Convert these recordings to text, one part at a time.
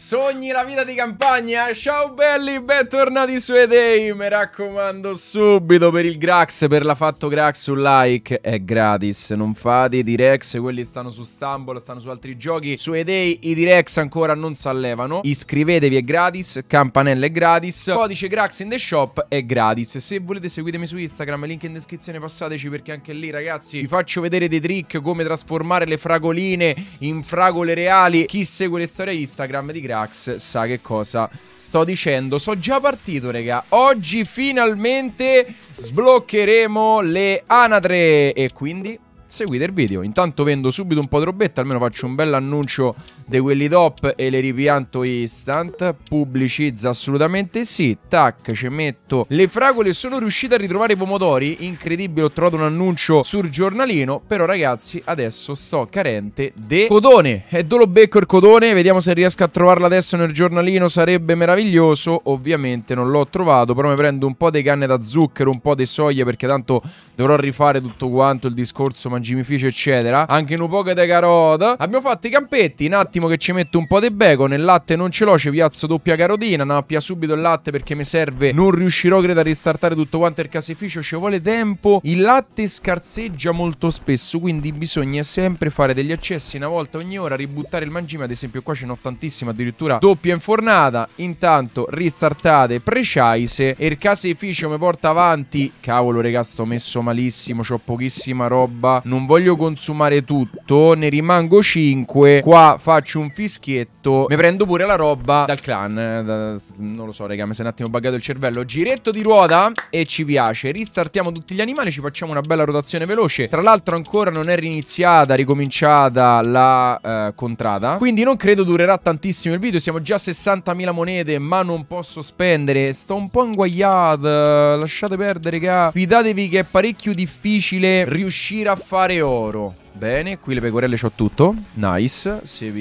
Sogni la vita di campagna, ciao belli, bentornati su Edei, mi raccomando subito per il Grax, per l'ha fatto Grax un like, è gratis, non fate i Direx, quelli stanno su Stumble, stanno su altri giochi, su Edei i Direx ancora non si allevano, iscrivetevi è gratis, campanella è gratis, codice Grax in the shop è gratis, se volete seguitemi su Instagram, link in descrizione passateci perché anche lì ragazzi vi faccio vedere dei trick come trasformare le fragoline in fragole reali, chi segue le storie Instagram di Grax Grax sa che cosa sto dicendo. So già partito, raga. Oggi finalmente sbloccheremo le anatre e quindi seguite il video. Intanto vendo subito un po' di robetta, almeno faccio un bel annuncio di quelli top e le ripianto instant. Pubblicizza assolutamente sì. Tac, ci metto le fragole. Sono riuscito a ritrovare i pomodori. Incredibile, ho trovato un annuncio sul giornalino. Però, ragazzi, adesso sto carente de codone. È becco il codone. Vediamo se riesco a trovarlo adesso nel giornalino. Sarebbe meraviglioso. Ovviamente non l'ho trovato. Però mi prendo un po' di canne da zucchero, un po' di soglia. Perché tanto dovrò rifare tutto quanto il discorso mangimificio, eccetera. Anche un po' di carota. Abbiamo fatto i campetti in attimo attimo che ci metto un po' di bacon. Il latte non ce l'ho, ci piazzo doppia carotina. No, appia subito il latte perché mi serve. Non riuscirò, credo, a ristartare tutto quanto il caseificio. Ci vuole tempo. Il latte scarseggia molto spesso, quindi bisogna sempre fare degli accessi una volta ogni ora. Ributtare il mangime, ad esempio, qua ce n'ho tantissima, addirittura doppia infornata. Intanto ristartate precise e il caseificio mi porta avanti. Cavolo, regà, sto messo malissimo. C'ho pochissima roba. Non voglio consumare tutto. Ne rimango 5. Qua faccio faccio un fischietto, mi prendo pure la roba dal clan. Eh, da, non lo so, raga, mi si un attimo buggato il cervello. Giretto di ruota e ci piace. Ristartiamo tutti gli animali, ci facciamo una bella rotazione veloce. Tra l'altro ancora non è riniziata, ricominciata la uh, contrada. Quindi non credo durerà tantissimo il video. Siamo già a 60.000 monete, ma non posso spendere. Sto un po' inguagliato Lasciate perdere, raga. Fidatevi che è parecchio difficile riuscire a fare oro. Bene, qui le pecorelle c'ho tutto. Nice. Se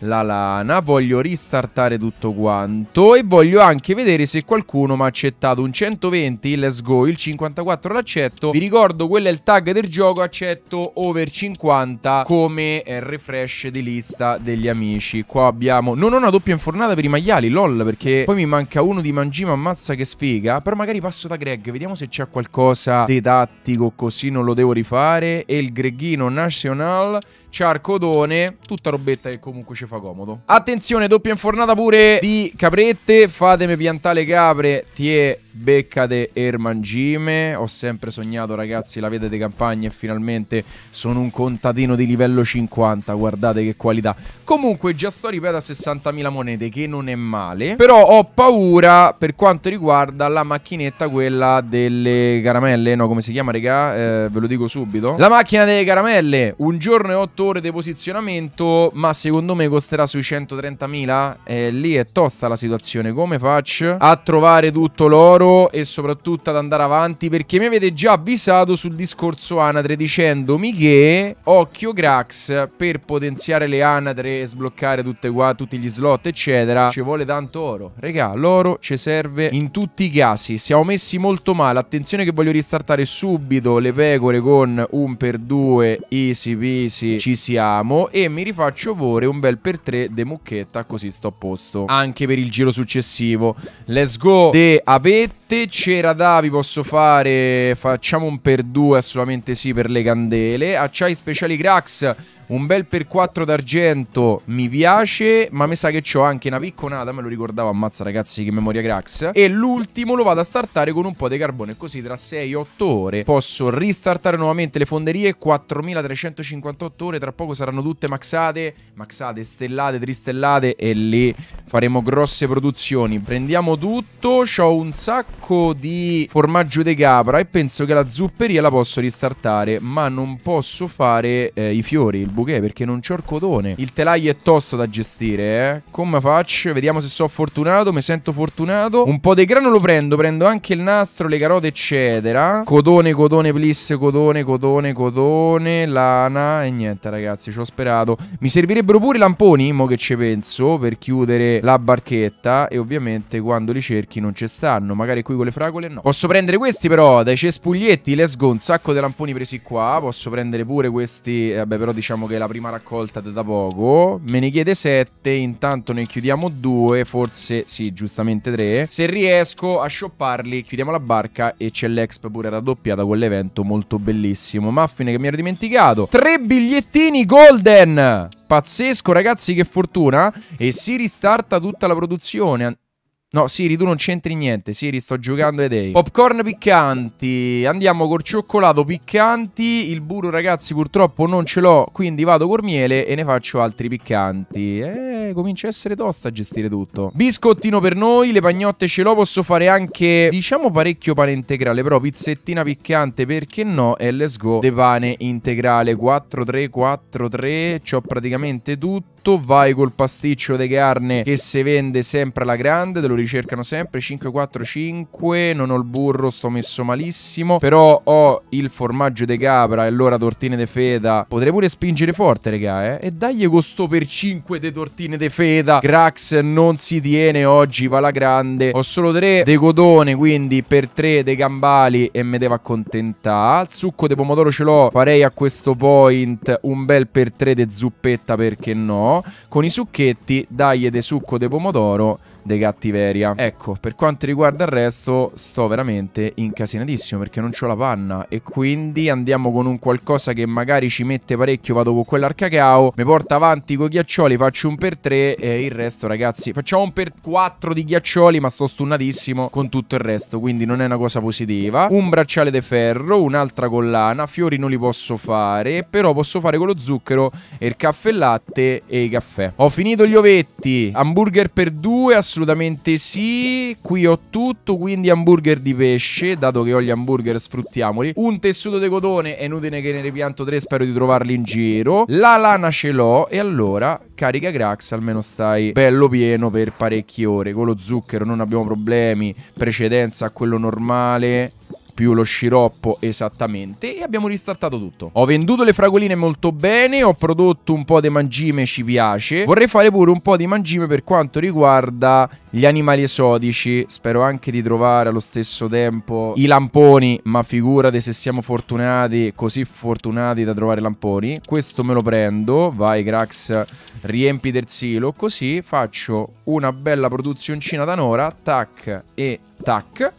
la lana, voglio ristartare tutto quanto. E voglio anche vedere se qualcuno mi ha accettato un 120. Let's go. Il 54 l'accetto. Vi ricordo, quello è il tag del gioco. Accetto over 50 come refresh di lista degli amici. Qua abbiamo. Non ho una doppia infornata per i maiali, LOL. Perché poi mi manca uno di Mangima. Ammazza che sfiga. Però magari passo da Greg. Vediamo se c'è qualcosa di tattico. Così non lo devo rifare. E il Greghino. Nacional, Ciarcodone, tutta robetta che comunque ci fa comodo. Attenzione, doppia infornata pure di caprette, fatemi piantare capre, tie beccate ermangime. Ho sempre sognato ragazzi la vede di campagna e finalmente sono un contadino di livello 50, guardate che qualità. Comunque già sto ripeto a 60.000 monete che non è male, però ho paura per quanto riguarda la macchinetta quella delle caramelle, no come si chiama regà? Eh, ve lo dico subito. La macchina delle caramelle DL, un giorno e otto ore di posizionamento, ma secondo me costerà sui 130.000. Eh, lì è tosta la situazione. Come faccio a trovare tutto l'oro e soprattutto ad andare avanti? Perché mi avete già avvisato sul discorso anatre dicendomi che occhio Grax per potenziare le anatre e sbloccare tutte qua, tutti gli slot, eccetera, ci vuole tanto oro. Regà, l'oro ci serve in tutti i casi. Siamo messi molto male. Attenzione che voglio ristartare subito le pecore con un per due Easy peasy, ci siamo. E mi rifaccio pure un bel per tre de mucchetta, così sto a posto. Anche per il giro successivo. Let's go. De apette, cera davi posso fare. Facciamo un per due, assolutamente sì, per le candele. Acciai speciali Grax. Un bel per 4 d'argento mi piace, ma mi sa che ho anche una picconata, me lo ricordavo, ammazza ragazzi che memoria crax. E l'ultimo lo vado a startare con un po' di carbone, così tra 6-8 ore posso ristartare nuovamente le fonderie, 4358 ore, tra poco saranno tutte maxate, maxate, stellate, tristellate e lì faremo grosse produzioni. Prendiamo tutto, ho un sacco di formaggio de capra e penso che la zupperia la posso ristartare, ma non posso fare eh, i fiori, il bouquet perché non c'ho il codone. Il telaio è tosto da gestire, eh. Come faccio? Vediamo se sono fortunato, mi sento fortunato. Un po' di grano lo prendo, prendo anche il nastro, le carote, eccetera. Codone, codone, please. codone, codone, codone, lana e niente, ragazzi, ci ho sperato. Mi servirebbero pure i lamponi, mo che ci penso, per chiudere la barchetta e ovviamente quando li cerchi non ci stanno, magari qui con le fragole no. Posso prendere questi però, dai cespuglietti, let's go, un sacco di lamponi presi qua, posso prendere pure questi, eh, vabbè però diciamo che che è la prima raccolta da poco. Me ne chiede 7. Intanto ne chiudiamo 2. Forse sì, giustamente 3. Se riesco a shopparli, chiudiamo la barca. E c'è l'exp pure raddoppiata con l'evento. Molto bellissimo. Muffine che mi ero dimenticato. 3 bigliettini golden. Pazzesco, ragazzi, che fortuna. E si ristarta tutta la produzione. No, Siri, tu non c'entri niente. Siri, sto giocando ed ei. Popcorn piccanti. Andiamo col cioccolato piccanti. Il burro, ragazzi, purtroppo non ce l'ho. Quindi vado col miele e ne faccio altri piccanti. Eh, comincia a essere tosta a gestire tutto. Biscottino per noi. Le pagnotte ce l'ho. Posso fare anche, diciamo, parecchio pane integrale. Però pizzettina piccante, perché no? E let's go. De pane integrale 4, 3, 4, 3. C'ho praticamente tutto sotto, vai col pasticcio di carne che si vende sempre alla grande, te lo ricercano sempre, 545, non ho il burro, sto messo malissimo, però ho il formaggio di capra e allora tortine di feta, potrei pure spingere forte regà, eh, e dagli costo per 5 de tortine di feta, Grax non si tiene oggi, va alla grande, ho solo 3 de codone, quindi per 3 de gambali e me devo accontentare, il succo di pomodoro ce l'ho, farei a questo point un bel per 3 de zuppetta perché no, con i succhetti, dagli de succo de pomodoro di cattiveria. Ecco, per quanto riguarda il resto, sto veramente incasinatissimo perché non ho la panna. E quindi andiamo con un qualcosa che magari ci mette parecchio. Vado con quell'arcacao, mi porta avanti con i ghiaccioli, faccio un per tre. e il resto, ragazzi, facciamo un per quattro di ghiaccioli, ma sto stunnatissimo con tutto il resto, quindi non è una cosa positiva. Un bracciale di ferro, un'altra collana, fiori non li posso fare, però posso fare con lo zucchero e il caffè latte e i caffè. Ho finito gli ovetti, hamburger per due, assolutamente Assolutamente sì. Qui ho tutto, quindi hamburger di pesce, dato che ho gli hamburger sfruttiamoli. Un tessuto di cotone, è inutile che ne ripianto tre, spero di trovarli in giro. La lana ce l'ho e allora carica Grax, almeno stai bello pieno per parecchie ore. Con lo zucchero non abbiamo problemi, precedenza a quello normale più lo sciroppo esattamente e abbiamo ristartato tutto. Ho venduto le fragoline molto bene, ho prodotto un po' di mangime, ci piace. Vorrei fare pure un po' di mangime per quanto riguarda gli animali esotici. Spero anche di trovare allo stesso tempo i lamponi, ma figurate se siamo fortunati, così fortunati da trovare lamponi. Questo me lo prendo, vai Grax, riempi del silo, così faccio una bella produzioncina da Nora, tac e tac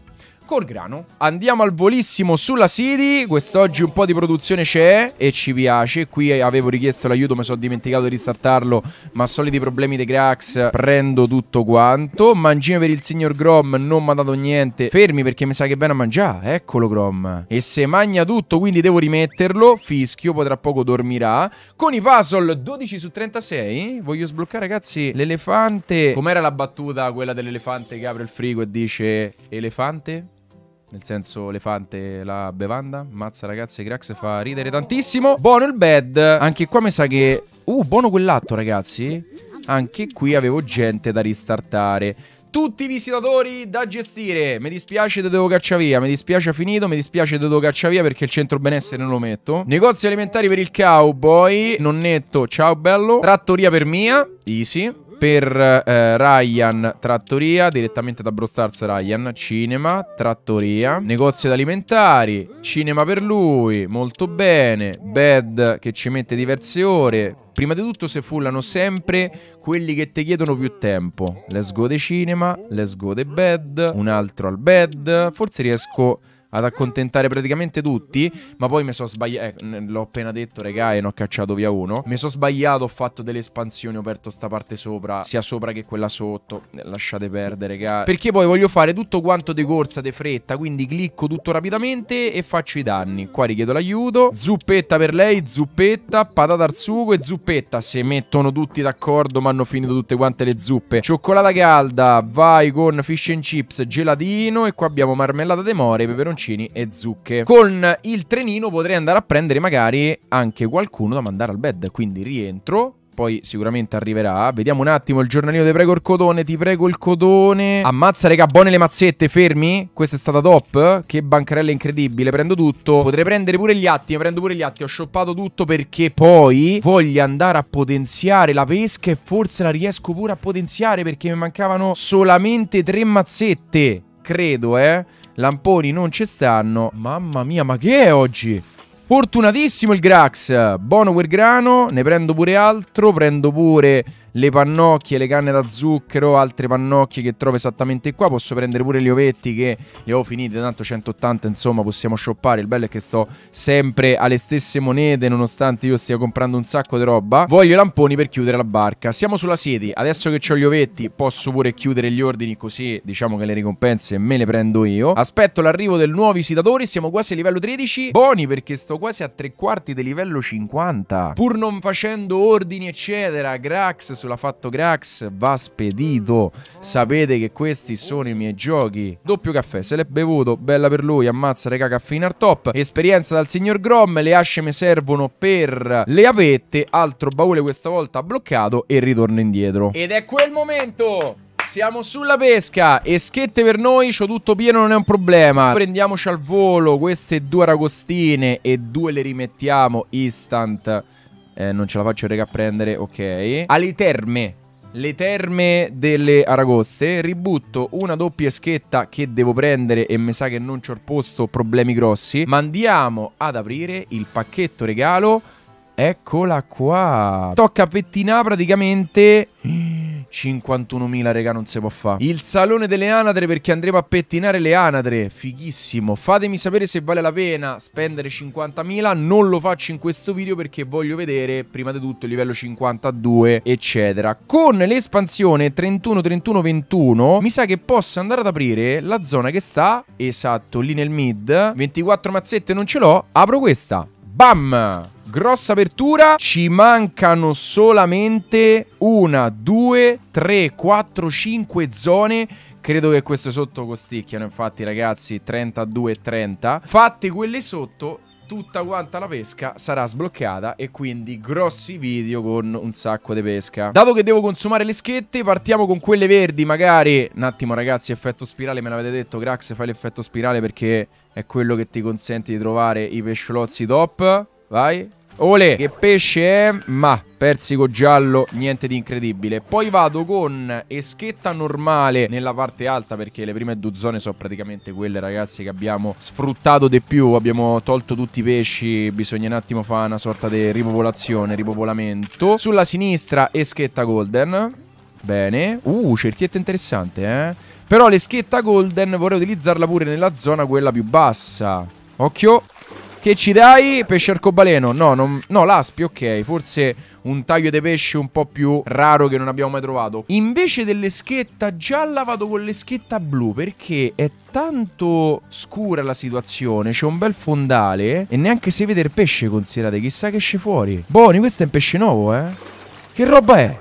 col grano. Andiamo al volissimo sulla City. Quest'oggi un po' di produzione c'è e ci piace. Qui avevo richiesto l'aiuto, mi sono dimenticato di ristartarlo. Ma soliti problemi dei Grax. Prendo tutto quanto. Mangino per il signor Grom, non mi ha dato niente. Fermi perché mi sa che è bene a mangiare. Ah, eccolo Grom. E se magna tutto, quindi devo rimetterlo. Fischio, poi tra poco dormirà. Con i puzzle 12 su 36. Voglio sbloccare, ragazzi, l'elefante. Com'era la battuta quella dell'elefante che apre il frigo e dice elefante? Nel senso, Elefante la bevanda. Mazza, ragazzi, Grax fa ridere tantissimo. Buono il bed. Anche qua mi sa che... Uh, buono quell'atto, ragazzi. Anche qui avevo gente da ristartare. Tutti i visitatori da gestire. Mi dispiace, te devo cacciare via. Mi dispiace, ha finito. Mi dispiace, te devo cacciare via perché il centro benessere non lo metto. Negozi alimentari per il cowboy. Nonnetto, ciao bello. Trattoria per mia. Easy per eh, Ryan Trattoria, direttamente da Brostars Ryan, cinema, trattoria, negozi alimentari, cinema per lui, molto bene, bed che ci mette diverse ore. Prima di tutto se fullano sempre quelli che ti chiedono più tempo. Let's go de cinema, let's go de bed, un altro al bed, forse riesco ad accontentare praticamente tutti. Ma poi mi sono sbagliato. Eh, l'ho appena detto, regà, e ne ho cacciato via uno. Mi sono sbagliato, ho fatto delle espansioni, ho aperto sta parte sopra, sia sopra che quella sotto. Eh, lasciate perdere, regà. Perché poi voglio fare tutto quanto di corsa, di fretta. Quindi clicco tutto rapidamente e faccio i danni. Qua richiedo l'aiuto. Zuppetta per lei, zuppetta, patata al sugo e zuppetta. Se mettono tutti d'accordo, ma hanno finito tutte quante le zuppe. Cioccolata calda, vai con fish and chips, gelatino. E qua abbiamo marmellata de more, peperoncino peperoncini e zucche. Con il trenino potrei andare a prendere magari anche qualcuno da mandare al bed, quindi rientro, poi sicuramente arriverà. Vediamo un attimo il giornalino, ti prego il codone, ti prego il codone. Ammazza, regà. buone le mazzette, fermi. Questa è stata top. Che bancarella incredibile, prendo tutto. Potrei prendere pure gli atti, prendo pure gli atti. Ho shoppato tutto perché poi voglio andare a potenziare la pesca e forse la riesco pure a potenziare perché mi mancavano solamente tre mazzette. Credo, eh. Lamponi non ci stanno. Mamma mia, ma che è oggi? Fortunatissimo il Grax. Buono quel grano. Ne prendo pure altro. Prendo pure le pannocchie, le canne da zucchero, altre pannocchie che trovo esattamente qua. Posso prendere pure gli ovetti che li ho finiti, tanto 180 insomma possiamo shoppare. Il bello è che sto sempre alle stesse monete nonostante io stia comprando un sacco di roba. Voglio i lamponi per chiudere la barca. Siamo sulla sedi, adesso che ho gli ovetti posso pure chiudere gli ordini così diciamo che le ricompense me le prendo io. Aspetto l'arrivo del nuovo visitatore, siamo quasi a livello 13. Buoni perché sto quasi a tre quarti del livello 50. Pur non facendo ordini eccetera, Grax l'ha Fatto Grax va spedito. Sapete che questi sono i miei giochi. Doppio caffè, se l'è bevuto, bella per lui, ammazza regà caffè in top. Esperienza dal signor Grom, le asce mi servono per le apette, altro baule questa volta bloccato e ritorno indietro. Ed è quel momento! Siamo sulla pesca, eschette per noi, c'ho tutto pieno, non è un problema. Prendiamoci al volo queste due aragostine e due le rimettiamo instant eh, non ce la faccio rega a prendere, ok. Alle terme, le terme delle Aragoste, ributto una doppia schetta che devo prendere e mi sa che non c'ho il posto, problemi grossi, ma andiamo ad aprire il pacchetto regalo. Eccola qua. Tocca a pettinare praticamente 51.000, raga, non si può fare. Il salone delle anatre perché andremo a pettinare le anatre. Fighissimo. Fatemi sapere se vale la pena spendere 50.000. Non lo faccio in questo video perché voglio vedere prima di tutto il livello 52, eccetera. Con l'espansione 31, 31, 21, mi sa che posso andare ad aprire la zona che sta, esatto, lì nel mid. 24 mazzette non ce l'ho, apro questa. Bam! Grossa apertura. Ci mancano solamente una, due, tre, quattro, cinque zone. Credo che queste sotto costicchiano, infatti, ragazzi, 32 e 30. Fatte quelle sotto, tutta quanta la pesca sarà sbloccata e quindi grossi video con un sacco di pesca. Dato che devo consumare le schette, partiamo con quelle verdi magari. Un attimo ragazzi, effetto spirale, me l'avete detto, Grax, fai l'effetto spirale perché è quello che ti consente di trovare i pesciolozzi top. Vai, Ole, che pesce è? Ma persico giallo, niente di incredibile. Poi vado con eschetta normale nella parte alta perché le prime due zone sono praticamente quelle ragazzi che abbiamo sfruttato di più, abbiamo tolto tutti i pesci, bisogna un attimo fare una sorta di ripopolazione, ripopolamento. Sulla sinistra eschetta golden. Bene. Uh, cerchietta interessante, eh. Però l'eschetta golden vorrei utilizzarla pure nella zona quella più bassa. Occhio. Che ci dai? Pesce arcobaleno? No, non... no, l'aspi, ok. Forse un taglio di pesce un po' più raro che non abbiamo mai trovato. Invece dell'eschetta gialla vado con l'eschetta blu perché è tanto scura la situazione, c'è un bel fondale e neanche se vede il pesce, considerate, chissà che esce fuori. Boni, questo è un pesce nuovo, eh. Che roba è?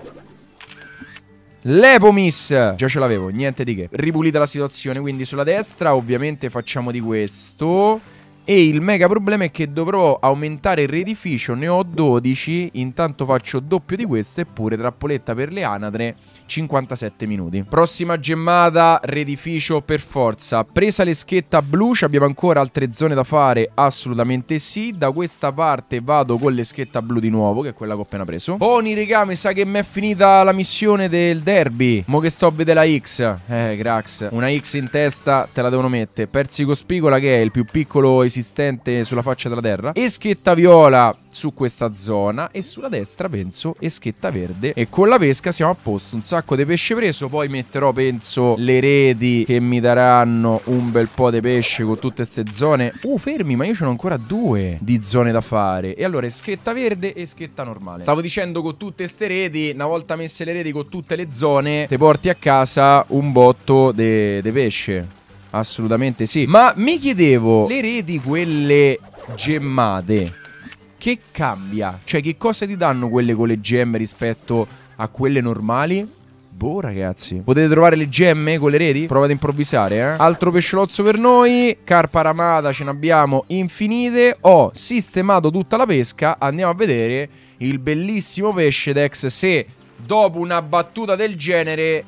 L'Epomis Già ce l'avevo, niente di che Ripulita la situazione, quindi sulla destra ovviamente facciamo di questo e il mega problema è che dovrò aumentare il reedificio, ne ho 12, intanto faccio doppio di questo, eppure trappoletta per le anatre, 57 minuti. Prossima gemmata, reedificio per forza. Presa l'eschetta blu, ci abbiamo ancora altre zone da fare? Assolutamente sì. Da questa parte vado con l'eschetta blu di nuovo, che è quella che ho appena preso. Boni, regà, mi sa che mi è finita la missione del derby. Mo che sto a vedere la X. Eh, Grax, una X in testa te la devono mettere. Persico Spicola che è il più piccolo esistente esistente sulla faccia della terra. Eschetta viola su questa zona e sulla destra penso eschetta verde. E con la pesca siamo a posto. Un sacco di pesce preso. Poi metterò penso le reti che mi daranno un bel po' di pesce con tutte queste zone. Uh, fermi, ma io ce n'ho ancora due di zone da fare. E allora eschetta verde e eschetta normale. Stavo dicendo con tutte queste reti, una volta messe le reti con tutte le zone, Te porti a casa un botto di pesce. Assolutamente sì. Ma mi chiedevo, le reti quelle gemmate, che cambia? Cioè, che cosa ti danno quelle con le gemme rispetto a quelle normali? Boh, ragazzi. Potete trovare le gemme con le reti? Provate a improvvisare, eh. Altro pesciolozzo per noi. Carpa ramata ce ne abbiamo infinite. Ho sistemato tutta la pesca. Andiamo a vedere il bellissimo pesce Dex. Se dopo una battuta del genere,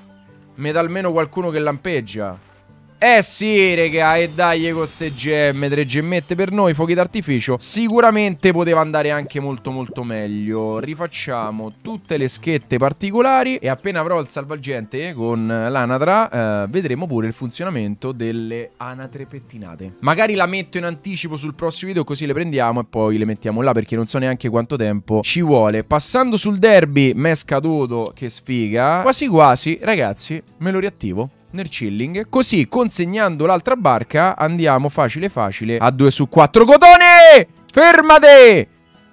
me almeno qualcuno che lampeggia. Eh sì, raga, e dai con queste gemme, tre gemmette per noi, fuochi d'artificio. Sicuramente poteva andare anche molto molto meglio. Rifacciamo tutte le schette particolari e appena avrò il salvagente con l'anatra eh, vedremo pure il funzionamento delle anatre pettinate. Magari la metto in anticipo sul prossimo video così le prendiamo e poi le mettiamo là perché non so neanche quanto tempo ci vuole. Passando sul derby Mesca Dodo, che sfiga. Quasi quasi, ragazzi, me lo riattivo nel chilling. Così, consegnando l'altra barca, andiamo facile facile a 2 su 4. Codone! Fermate!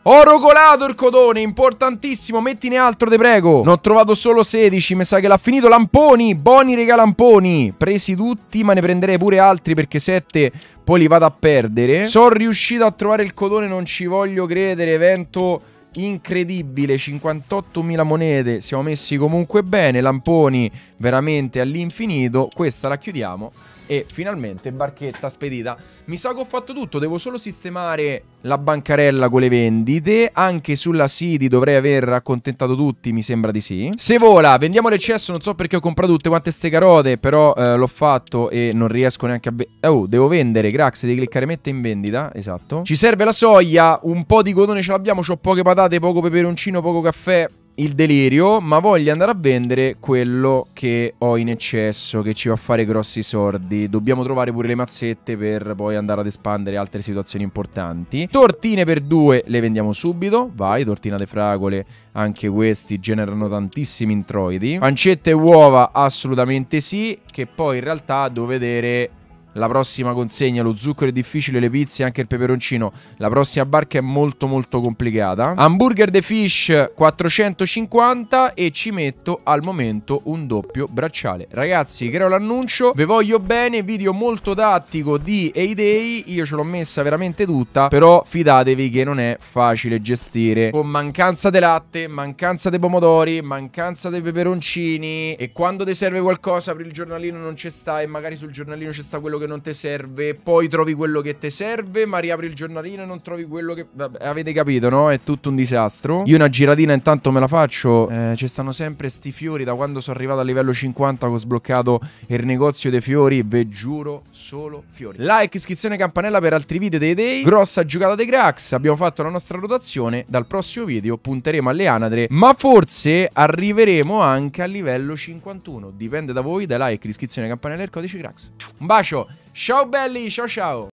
Ho rogolato il codone, importantissimo, mettine altro, te prego. Ne ho trovato solo 16, mi sa che l'ha finito. Lamponi, buoni regà lamponi. Presi tutti, ma ne prenderei pure altri perché 7 poi li vado a perdere. Sono riuscito a trovare il codone, non ci voglio credere, evento incredibile, 58.000 monete, siamo messi comunque bene, lamponi veramente all'infinito, questa la chiudiamo e finalmente barchetta spedita. Mi sa che ho fatto tutto, devo solo sistemare la bancarella con le vendite. Anche sulla City dovrei aver accontentato tutti, mi sembra di sì. Se vola, vendiamo l'eccesso, non so perché ho comprato tutte quante ste carote, però eh, l'ho fatto e non riesco neanche a... Oh, devo vendere, Grax, devi cliccare mette in vendita, esatto. Ci serve la soia, un po' di cotone ce l'abbiamo, ho poche patate, poco peperoncino, poco caffè il delirio, ma voglio andare a vendere quello che ho in eccesso, che ci va a fare grossi sordi. Dobbiamo trovare pure le mazzette per poi andare ad espandere altre situazioni importanti. Tortine per due le vendiamo subito, vai, tortina de fragole, anche questi generano tantissimi introiti. Pancette e uova assolutamente sì, che poi in realtà devo vedere la prossima consegna, lo zucchero è difficile, le pizze e anche il peperoncino. La prossima barca è molto molto complicata. Hamburger the Fish 450 e ci metto al momento un doppio bracciale. Ragazzi, creo l'annuncio, Vi voglio bene, video molto tattico di A-Day, io ce l'ho messa veramente tutta, però fidatevi che non è facile gestire con mancanza di latte, mancanza di pomodori, mancanza di peperoncini e quando ti serve qualcosa per il giornalino non ci sta e magari sul giornalino c'è sta quello che non ti serve, poi trovi quello che ti serve, ma riapri il giornalino e non trovi quello che... Vabbè, avete capito, no? È tutto un disastro. Io una giratina intanto me la faccio, eh, ci stanno sempre sti fiori, da quando sono arrivato a livello 50 ho sbloccato il negozio dei fiori, ve giuro, solo fiori. Like, iscrizione, campanella per altri video dei day, grossa giocata dei Grax, abbiamo fatto la nostra rotazione, dal prossimo video punteremo alle anatre, ma forse arriveremo anche a livello 51, dipende da voi, dai like, iscrizione, campanella e il codice Grax. Un bacio! Tchau, Belly. Tchau, tchau.